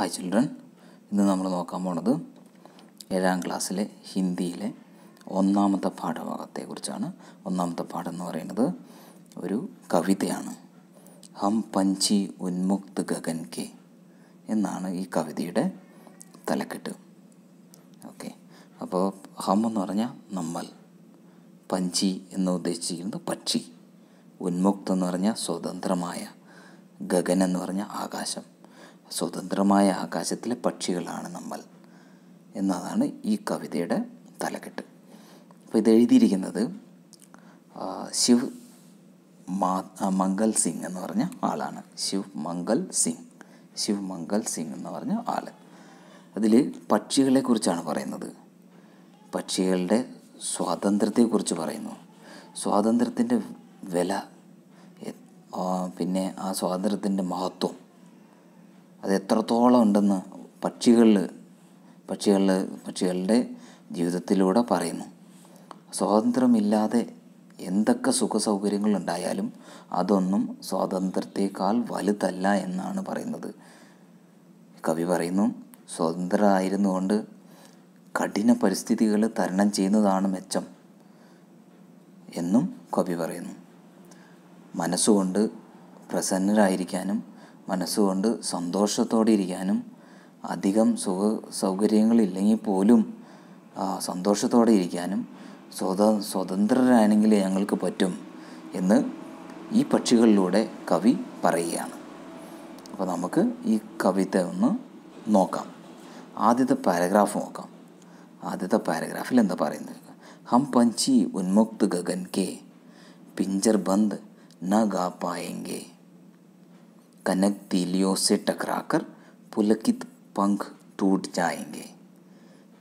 hi children ഇന്ന് നമ്മൾ നോക്കാൻ പോണത് ഏഴാം ക്ലാസ്സിലെ ഹിന്ദിയിലെ ഒന്നാമത്തെ പാഠഭാഗത്തെക്കുറിച്ചാണ് ഒന്നാമത്തെ പാഠം എന്ന് പറയുന്നത് ഒരു കവിതയാണ് ഹം പഞ്ചി ഉന്മുക്ത് ഗഗൻ കെ എന്നാണ് ഈ കവിതയുടെ തലക്കെട്ട് ഓക്കെ അപ്പോൾ ഹം എന്ന് പറഞ്ഞാൽ നമ്മൾ പഞ്ചി എന്ന് ഉദ്ദേശിച്ചിരിക്കുന്നത് പക്ഷി ഉന്മുക്ത് എന്ന് പറഞ്ഞാൽ സ്വതന്ത്രമായ ഗഗൻ എന്ന് പറഞ്ഞാൽ ആകാശം സ്വതന്ത്രമായ ആകാശത്തിലെ പക്ഷികളാണ് നമ്മൾ എന്നതാണ് ഈ കവിതയുടെ തലക്കെട്ട് അപ്പോൾ ഇത് എഴുതിയിരിക്കുന്നത് ശിവ് മാ മംഗൽ സിംഗ് എന്ന് പറഞ്ഞ ആളാണ് ശിവ് മംഗൽ സിംഗ് ശിവ് മംഗൽ സിംഗ് എന്ന് പറഞ്ഞ ആൾ അതിൽ പക്ഷികളെക്കുറിച്ചാണ് പറയുന്നത് പക്ഷികളുടെ സ്വാതന്ത്ര്യത്തെക്കുറിച്ച് പറയുന്നു സ്വാതന്ത്ര്യത്തിൻ്റെ വില പിന്നെ ആ സ്വാതന്ത്ര്യത്തിൻ്റെ മഹത്വം അത് എത്രത്തോളം ഉണ്ടെന്ന് പക്ഷികളിൽ പക്ഷികളിൽ പക്ഷികളുടെ ജീവിതത്തിലൂടെ പറയുന്നു സ്വാതന്ത്ര്യമില്ലാതെ എന്തൊക്കെ സുഖ ഉണ്ടായാലും അതൊന്നും സ്വാതന്ത്ര്യത്തെക്കാൾ വലുതല്ല എന്നാണ് പറയുന്നത് കവി പറയുന്നു സ്വതന്ത്രമായിരുന്നുകൊണ്ട് കഠിന പരിസ്ഥിതികൾ തരണം ചെയ്യുന്നതാണ് മെച്ചം എന്നും കവി പറയുന്നു മനസ്സുകൊണ്ട് പ്രസന്നരായിരിക്കാനും മനസ്സുകൊണ്ട് സന്തോഷത്തോടെ ഇരിക്കാനും അധികം സുഖ സൗകര്യങ്ങളില്ലെങ്കിൽ പോലും സന്തോഷത്തോടെ ഇരിക്കാനും സ്വത സ്വതന്ത്രരാണെങ്കിൽ ഞങ്ങൾക്ക് പറ്റും എന്ന് ഈ പക്ഷികളിലൂടെ കവി പറയുകയാണ് അപ്പോൾ നമുക്ക് ഈ കവിത ഒന്ന് നോക്കാം ആദ്യത്തെ പാരഗ്രാഫ് നോക്കാം ആദ്യത്തെ പാരഗ്രാഫിൽ എന്താ പറയുന്നത് ഹം പഞ്ചി ഉന്മുക്ത് ഗഗൻ കെ പിഞ്ചർ ബന്ദ് ന ഗാ പായെങ്കേ कनक तीलियों से टकराकर പുലകിത് പങ്ക് ടൂട്ട് ചായെങ്കിൽ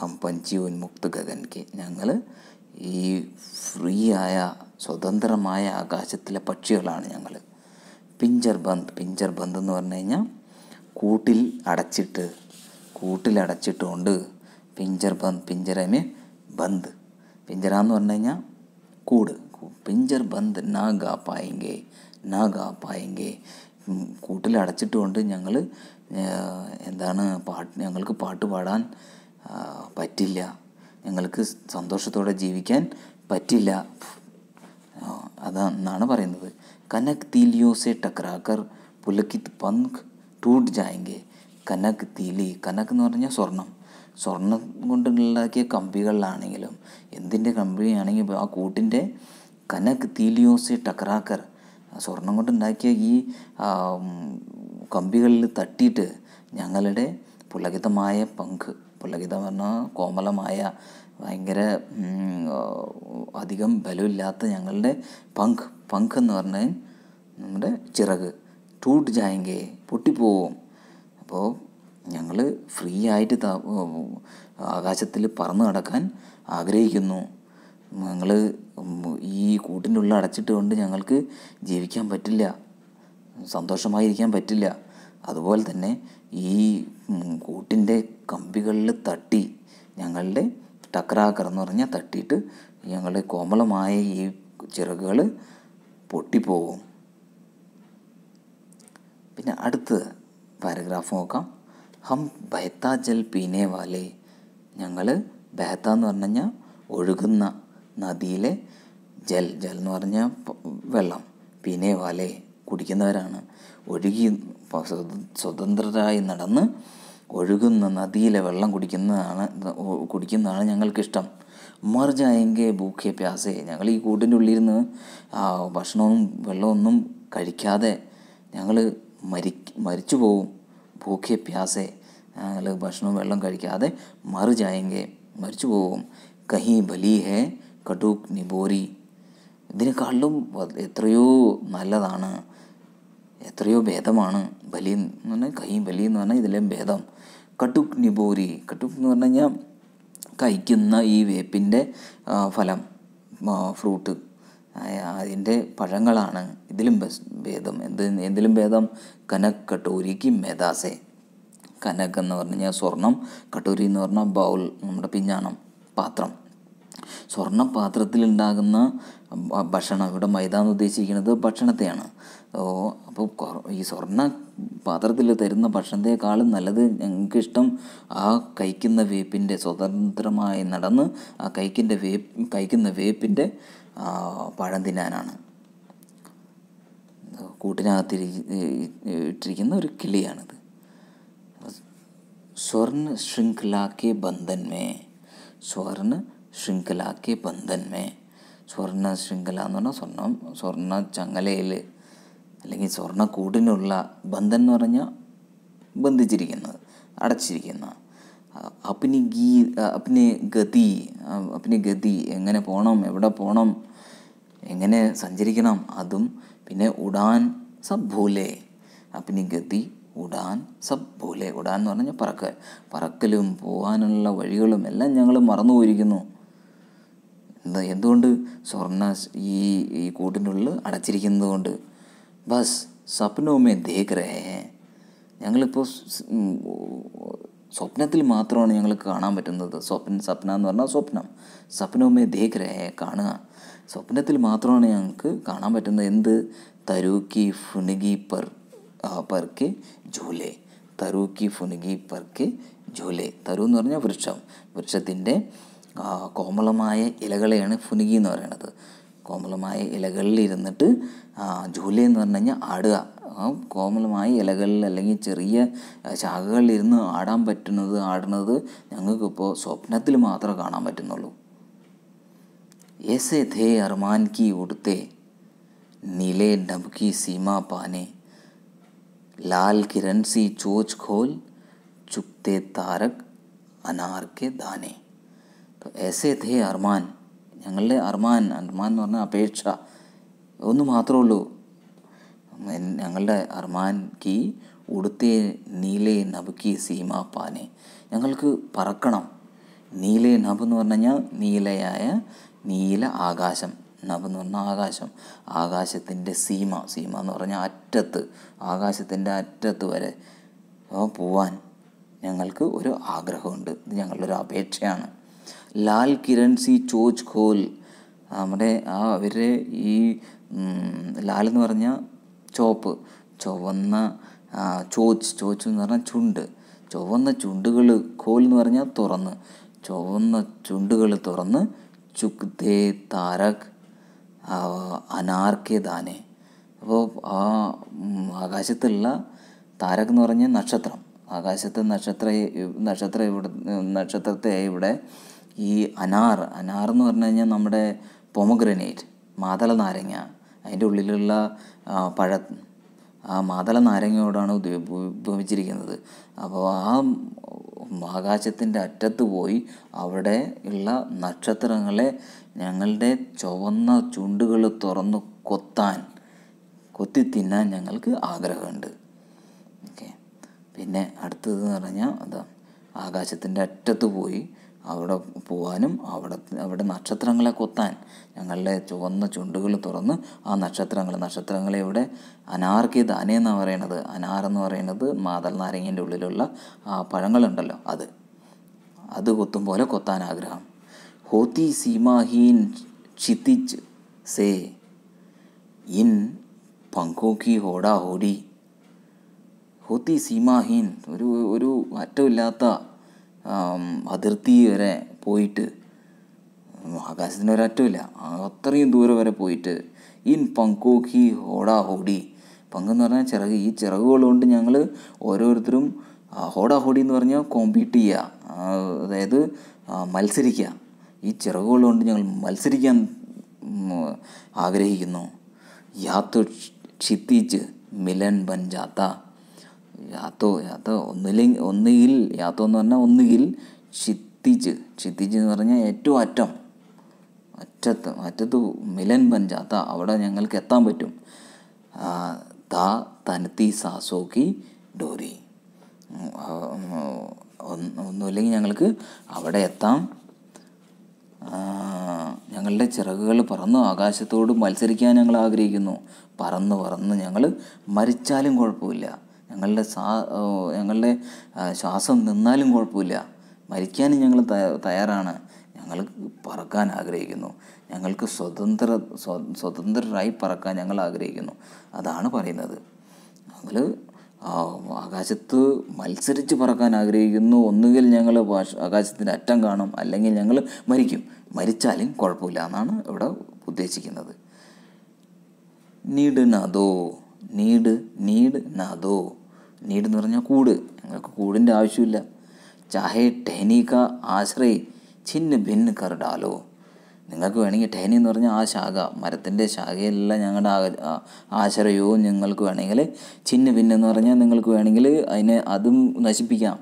ഹം പഞ്ചി ഉന്മുക്ത ഗഗൻക്ക് ഞങ്ങൾ ഈ ഫ്രീ ആയ സ്വതന്ത്രമായ ആകാശത്തിലെ പക്ഷികളാണ് ഞങ്ങൾ പിഞ്ചർ ബന്ദ് പിഞ്ചർ ബന്ദ് എന്ന് പറഞ്ഞു കഴിഞ്ഞാൽ കൂട്ടിൽ അടച്ചിട്ട് കൂട്ടിൽ അടച്ചിട്ടുകൊണ്ട് പിഞ്ചർ ബന്ദ് പിഞ്ചരമേ ബന്ദ് പിഞ്ചര എന്ന് പറഞ്ഞു കഴിഞ്ഞാൽ കൂട് പിഞ്ചർ ബന്ദ് നാ ഗാ പായെങ്കിൽ നാ ഗാ പായെങ്കിൽ കൂട്ടിൽ അടച്ചിട്ടുകൊണ്ട് ഞങ്ങൾ എന്താണ് പാട്ട് ഞങ്ങൾക്ക് പാട്ട് പാടാൻ പറ്റില്ല ഞങ്ങൾക്ക് സന്തോഷത്തോടെ ജീവിക്കാൻ പറ്റില്ല അതാണെന്നാണ് പറയുന്നത് കനക് തീലിയോസെ ടക്രാക്കർ പുലക്കിത് പങ്ക് ടൂട്ട് ജായെങ്കെ കനക് തീലി കനക് എന്ന് പറഞ്ഞാൽ സ്വർണം സ്വർണം കൊണ്ടുണ്ടാക്കിയ കമ്പികളിലാണെങ്കിലും എന്തിൻ്റെ കമ്പിയാണെങ്കിലും ആ കൂട്ടിൻ്റെ കനക് തീലിയോസെ ടക്രാക്കർ സ്വർണം കൊണ്ടുണ്ടാക്കിയ ഈ കമ്പികളിൽ തട്ടിയിട്ട് ഞങ്ങളുടെ പുലകിതമായ പങ്ക് പുളകിതം പറഞ്ഞാൽ കോമലമായ ഭയങ്കര അധികം ബലമില്ലാത്ത ഞങ്ങളുടെ പങ്ക് പങ്ക് എന്ന് പറഞ്ഞാൽ നമ്മുടെ ചിറക് ടൂട്ട് ജായങ്കേ പൊട്ടിപ്പോവും അപ്പോൾ ഞങ്ങൾ ഫ്രീ ആയിട്ട് ആകാശത്തിൽ പറന്നു നടക്കാൻ ആഗ്രഹിക്കുന്നു ഞങ്ങൾ ഈ കൂട്ടിൻ്റെ ഉള്ളിൽ അടച്ചിട്ട് കൊണ്ട് ഞങ്ങൾക്ക് ജീവിക്കാൻ പറ്റില്ല സന്തോഷമായിരിക്കാൻ പറ്റില്ല അതുപോലെ തന്നെ ഈ കൂട്ടിൻ്റെ കമ്പികളിൽ തട്ടി ഞങ്ങളുടെ ടക്രാക്കർ എന്ന് പറഞ്ഞാൽ തട്ടിയിട്ട് ഞങ്ങളുടെ കോമളമായ ഈ ചിറകുകൾ പൊട്ടിപ്പോകും പിന്നെ അടുത്ത പാരഗ്രാഫ് നോക്കാം ഹം ബഹത്ത ജൽ പീനെ വാലേ ഞങ്ങൾ ബഹത്ത എന്ന് പറഞ്ഞു കഴിഞ്ഞാൽ ഒഴുകുന്ന നദിയിലെ ജൽ ജൽ എന്ന് പറഞ്ഞാൽ വെള്ളം പിന്നെ വലെ കുടിക്കുന്നവരാണ് ഒഴുകി സ്വതന്ത്രരായി നടന്ന് ഒഴുകുന്ന നദിയിലെ വെള്ളം കുടിക്കുന്നതാണ് കുടിക്കുന്നതാണ് ഞങ്ങൾക്കിഷ്ടം മർ ജായെങ്കെ പ്യാസേ ഞങ്ങൾ ഈ കൂട്ടിൻ്റെ ആ ഭക്ഷണവും വെള്ളമൊന്നും കഴിക്കാതെ ഞങ്ങൾ മരി മരിച്ചു പോവും ഭൂഖ്യ പ്യാസേ ഞങ്ങൾ ഭക്ഷണവും വെള്ളം കഴിക്കാതെ മർ മരിച്ചു പോവും കഹി ബലീഹേ കടുക് നിബോരി ഇതിനേക്കാളിലും എത്രയോ നല്ലതാണ് എത്രയോ ഭേദമാണ് ബലി എന്ന് പറഞ്ഞാൽ കൈ ബലി എന്ന് പറഞ്ഞാൽ ഇതിലെ ഭേദം കടുക് നിബോരി കടുക് എന്ന് പറഞ്ഞു കഴിഞ്ഞാൽ കഴിക്കുന്ന ഈ വേപ്പിൻ്റെ ഫലം ഫ്രൂട്ട് അതിൻ്റെ പഴങ്ങളാണ് ഇതിലും ഭേദം എന്ത് എന്തിലും ഭേദം കനക് കട്ടോരിക്ക് മെദാസെ കനക് എന്ന് പറഞ്ഞു കഴിഞ്ഞാൽ സ്വർണം കട്ടോരി എന്ന് പറഞ്ഞാൽ ബൗൾ നമ്മുടെ പിഞ്ഞാണം പാത്രം സ്വർണ്ണപാത്രത്തിലുണ്ടാകുന്ന ഭക്ഷണം ഇവിടെ മൈദാന്ന് ഉദ്ദേശിക്കുന്നത് ഭക്ഷണത്തെയാണ് ഓ അപ്പോൾ ഈ സ്വർണ്ണ പാത്രത്തിൽ തരുന്ന ഭക്ഷണത്തെക്കാളും നല്ലത് ഞങ്ങൾക്കിഷ്ടം ആ കഴിക്കുന്ന വേപ്പിൻ്റെ സ്വതന്ത്രമായി നടന്ന് ആ കൈക്കിൻ്റെ വേപ്പ് കഴിക്കുന്ന വേപ്പിൻ്റെ പഴം തിന്നാനാണ് കൂട്ടിനകത്തിരി ഇട്ടിരിക്കുന്ന ഒരു കിളിയാണിത് സ്വർണ്ണ ശൃംഖലാക്കെ ബന്ധന്മേ സ്വർണ്ണ ശൃംഖലാക്കി ബന്ധന്മേ സ്വർണ്ണ ശൃംഖല എന്ന് പറഞ്ഞാൽ സ്വർണം സ്വർണ്ണ ചങ്ങലയിൽ അല്ലെങ്കിൽ സ്വർണ്ണക്കൂടിനുള്ള ബന്ധൻ എന്ന് പറഞ്ഞാൽ ബന്ധിച്ചിരിക്കുന്നത് അടച്ചിരിക്കുന്ന അപ്പിനി ഗീ അപ്പിനി ഗതി അപ്പിനി ഗതി എങ്ങനെ പോകണം എവിടെ പോകണം എങ്ങനെ സഞ്ചരിക്കണം അതും പിന്നെ ഉടാൻ സബ് ഭൂലേ അപ്പിനി ഗതി ഉടാൻ സബ് ഉടാൻ എന്ന് പറഞ്ഞാൽ പറക്കൽ പറക്കലും പോകാനുള്ള വഴികളും എല്ലാം ഞങ്ങൾ മറന്നു പോയിരിക്കുന്നു എന്താ എന്തുകൊണ്ട് സ്വർണ്ണ ഈ ഈ കൂട്ടിനുള്ളിൽ അടച്ചിരിക്കുന്നത് കൊണ്ട് ബസ് സ്വപ്നവുമേ ദേഗ്രഹേ ഞങ്ങളിപ്പോൾ സ്വപ്നത്തിൽ മാത്രമാണ് ഞങ്ങൾ കാണാൻ പറ്റുന്നത് സ്വപ്ന സ്വപ്ന എന്ന് പറഞ്ഞാൽ സ്വപ്നം സ്വപ്നവുമേ ദേഗ്രഹേ കാണുക സ്വപ്നത്തിൽ മാത്രമാണ് ഞങ്ങൾക്ക് കാണാൻ പറ്റുന്നത് എന്ത് തരൂക്കി ഫുനുകി പർ പർക്ക് ജൂലെ തരൂക്കി ഫുനുകി പർക്ക് ജൂലെ തരു എന്ന് പറഞ്ഞാൽ വൃക്ഷം വൃക്ഷത്തിൻ്റെ കോമളമായ ഇലകളെയാണ് ഫുനുകി എന്ന് പറയുന്നത് കോമളമായ ഇലകളിൽ ഇരുന്നിട്ട് ജൂലി എന്ന് പറഞ്ഞു കഴിഞ്ഞാൽ ആടുക കോമളമായ ഇലകളിൽ അല്ലെങ്കിൽ ചെറിയ ശാഖകളിൽ ഇരുന്ന് ആടാൻ പറ്റുന്നത് ആടുന്നത് ഞങ്ങൾക്കിപ്പോൾ സ്വപ്നത്തിൽ മാത്രമേ കാണാൻ പറ്റുന്നുള്ളൂ എ ധേ അർമാൻ കി ഉടുത്തെ നീലെ ഡബ്കി സീമ പാനെ ലാൽ കിരൺ സി ചോച്ച് ഖോൽ ചുക്തേ താരക് അനാർക്കെ ദാനേ എസ് എ थे അർമാൻ ഞങ്ങളുടെ അർമാൻ അർമാൻ എന്ന് പറഞ്ഞാൽ അപേക്ഷ ഒന്ന് മാത്രമേ ഉള്ളൂ ഞങ്ങളുടെ അർമാൻ കി ഉടുത്തേ നീലേ നബുക്കി സീമ പാനെ ഞങ്ങൾക്ക് പറക്കണം നീലേ നബ് എന്ന് പറഞ്ഞു കഴിഞ്ഞാൽ നീലയായ നീല ആകാശം നബ് എന്ന് പറഞ്ഞാൽ ആകാശം ആകാശത്തിൻ്റെ സീമ സീമ എന്ന് പറഞ്ഞാൽ അറ്റത്ത് ആകാശത്തിൻ്റെ അറ്റത്ത് വരെ പോവാൻ ഞങ്ങൾക്ക് ഒരു ആഗ്രഹമുണ്ട് ഇത് ഞങ്ങളുടെ ഒരു അപേക്ഷയാണ് ലാൽ കിരൺ സി ചോജ് ഖോൽ നമ്മുടെ ആ അവരുടെ ഈ ലാൽ എന്ന് പറഞ്ഞാൽ ചോപ്പ് ചുവന്ന ചോച്ച് ചോച്ച് എന്ന് പറഞ്ഞാൽ ചുണ്ട് ചുവന്ന ചുണ്ടുകൾ ഖോൽ എന്ന് പറഞ്ഞാൽ തുറന്ന് ചുവന്ന ചുണ്ടുകൾ തുറന്ന് ചുക് ദേ താരക് അനാർക്കെ ദാനെ അപ്പോൾ ആ ആകാശത്തുള്ള താരക് എന്ന് പറഞ്ഞാൽ നക്ഷത്രം ആകാശത്തെ നക്ഷത്ര നക്ഷത്ര ഇവിടെ നക്ഷത്രത്തെ ഇവിടെ ഈ അനാർ അനാർ എന്ന് പറഞ്ഞു കഴിഞ്ഞാൽ നമ്മുടെ പൊമഗ്രനേറ്റ് മാതള നാരങ്ങ അതിൻ്റെ ഉള്ളിലുള്ള പഴ ആ മാതള നാരങ്ങയോടാണ് ഉപയോഗിച്ചിരിക്കുന്നത് അപ്പോൾ ആ ആകാശത്തിൻ്റെ അറ്റത്ത് പോയി അവിടെ ഉള്ള നക്ഷത്രങ്ങളെ ഞങ്ങളുടെ ചുവന്ന ചുണ്ടുകൾ തുറന്ന് കൊത്താൻ കൊത്തി തിന്നാൻ ഞങ്ങൾക്ക് ആഗ്രഹമുണ്ട് ഓക്കെ പിന്നെ അടുത്തതെന്ന് എന്ന് പറഞ്ഞാൽ അതാ ആകാശത്തിൻ്റെ അറ്റത്ത് പോയി അവിടെ പോവാനും അവിടെ അവിടെ നക്ഷത്രങ്ങളെ കൊത്താൻ ഞങ്ങളുടെ ചുവന്ന ചുണ്ടുകൾ തുറന്ന് ആ നക്ഷത്രങ്ങൾ നക്ഷത്രങ്ങളെ ഇവിടെ അനാർക്കി ധാന പറയണത് അനാർ എന്ന് പറയുന്നത് മാതൽ നാരങ്ങേൻ്റെ ഉള്ളിലുള്ള ആ പഴങ്ങളുണ്ടല്ലോ അത് അത് കൊത്തും പോലെ കൊത്താൻ ആഗ്രഹം ഹോത്തി സീമാഹീൻ ക്ഷിതിജ് സേ ഇൻ പങ്കോക്കി ഹോഡാ ഹോഡി ഹോത്തി സീമാഹീൻ ഒരു ഒരു അറ്റമില്ലാത്ത അതിർത്തി വരെ പോയിട്ട് ആകാശത്തിന് ഒരറ്റമില്ല അത്രയും ദൂരം വരെ പോയിട്ട് ഇൻ പങ്കോക്കി ഹോടാ ഹോഡി പങ്കെന്ന് പറഞ്ഞാൽ ചിറക് ഈ ചിറകുകൾ കൊണ്ട് ഞങ്ങൾ ഓരോരുത്തരും ഹോടാ ഹോഡി എന്ന് പറഞ്ഞാൽ കോമ്പീറ്റ് ചെയ്യുക അതായത് മത്സരിക്കുക ഈ ചിറകുകൾ കൊണ്ട് ഞങ്ങൾ മത്സരിക്കാൻ ആഗ്രഹിക്കുന്നു യാത്ര ക്ഷിത്തിച്ച് മിലൻ ബൻ ജാത്ത യാത്തോ യാത്തോ ഒന്നില്ലെങ്കിൽ ഒന്നുകിൽ യാത്തോ എന്ന് പറഞ്ഞാൽ ഒന്നുകിൽ ഷിത്തിജ് ഷിത്തിജ് എന്ന് പറഞ്ഞാൽ ഏറ്റവും അറ്റം അറ്റത്ത് അറ്റത്ത് മിലൻ പഞ്ചാത്ത അവിടെ ഞങ്ങൾക്ക് എത്താൻ പറ്റും താ തനത്തി സാസോക്കി ഡോരി ഒന്നുമില്ലെങ്കിൽ ഞങ്ങൾക്ക് അവിടെ എത്താം ഞങ്ങളുടെ ചിറകുകൾ പറന്ന് ആകാശത്തോട് മത്സരിക്കാൻ ഞങ്ങൾ ആഗ്രഹിക്കുന്നു പറന്ന് പറന്ന് ഞങ്ങൾ മരിച്ചാലും കുഴപ്പമില്ല ഞങ്ങളുടെ സാ ഞങ്ങളുടെ ശ്വാസം നിന്നാലും കുഴപ്പമില്ല മരിക്കാനും ഞങ്ങൾ തയ്യാറാണ് ഞങ്ങൾ പറക്കാൻ ആഗ്രഹിക്കുന്നു ഞങ്ങൾക്ക് സ്വതന്ത്ര സ്വതന്ത്രരായി പറക്കാൻ ഞങ്ങൾ ആഗ്രഹിക്കുന്നു അതാണ് പറയുന്നത് ഞങ്ങൾ ആകാശത്ത് മത്സരിച്ച് പറക്കാൻ ആഗ്രഹിക്കുന്നു ഒന്നുകിൽ ഞങ്ങൾ ആകാശത്തിൻ്റെ അറ്റം കാണും അല്ലെങ്കിൽ ഞങ്ങൾ മരിക്കും മരിച്ചാലും കുഴപ്പമില്ല എന്നാണ് ഇവിടെ ഉദ്ദേശിക്കുന്നത് നീഡ് നാദോ നീഡ് നീഡ് നാദോ നീട് എന്ന് പറഞ്ഞാൽ കൂട് ഞങ്ങൾക്ക് കൂടിൻ്റെ ആവശ്യമില്ല ചാഹേ ടെഹനിക ആശ്രയി ചിന്ന് ഭിന്ന് കർ നിങ്ങൾക്ക് വേണമെങ്കിൽ ടെഹനി എന്ന് പറഞ്ഞാൽ ആ ശാഖ മരത്തിൻ്റെ ശാഖയെല്ലാം ഞങ്ങളുടെ ആശ്രയവും നിങ്ങൾക്ക് വേണമെങ്കിൽ ചിന്ന് ഭിന്ന് എന്ന് പറഞ്ഞാൽ നിങ്ങൾക്ക് വേണമെങ്കിൽ അതിനെ അതും നശിപ്പിക്കാം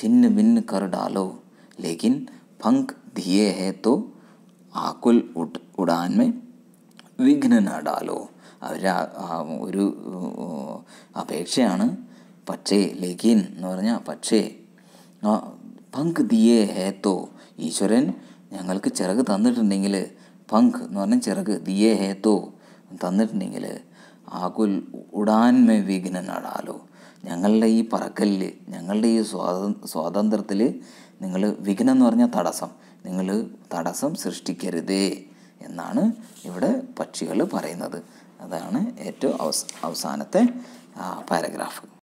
ചിന്ന് ഭിന്ന് കർ ലേക്കിൻ പങ്ക് ധിയേ ഹേ തോ ആക്കുൽ ഉഡാൻമേ ഉടാൻമേ വിഘ്നനാടാലോ അവർ ഒരു അപേക്ഷയാണ് പക്ഷേ ലേകിൻ എന്ന് പറഞ്ഞാൽ പക്ഷേ പങ്ക് ദിയേ ഹേത്തോ ഈശ്വരൻ ഞങ്ങൾക്ക് ചിറക് തന്നിട്ടുണ്ടെങ്കിൽ പങ്ക് എന്ന് പറഞ്ഞാൽ ചിറക് ദിയേ ഹേത്തോ തന്നിട്ടുണ്ടെങ്കിൽ ആകുൽ ഉടാൻമേ വിഘ്നൻ ഞങ്ങളുടെ ഈ പറക്കലിൽ ഞങ്ങളുടെ ഈ സ്വാത സ്വാതന്ത്ര്യത്തിൽ നിങ്ങൾ വിഘ്നം എന്ന് പറഞ്ഞാൽ തടസ്സം നിങ്ങൾ തടസ്സം സൃഷ്ടിക്കരുതേ എന്നാണ് ഇവിടെ പക്ഷികൾ പറയുന്നത് അതാണ് ഏറ്റവും അവസാനത്തെ പാരഗ്രാഫ്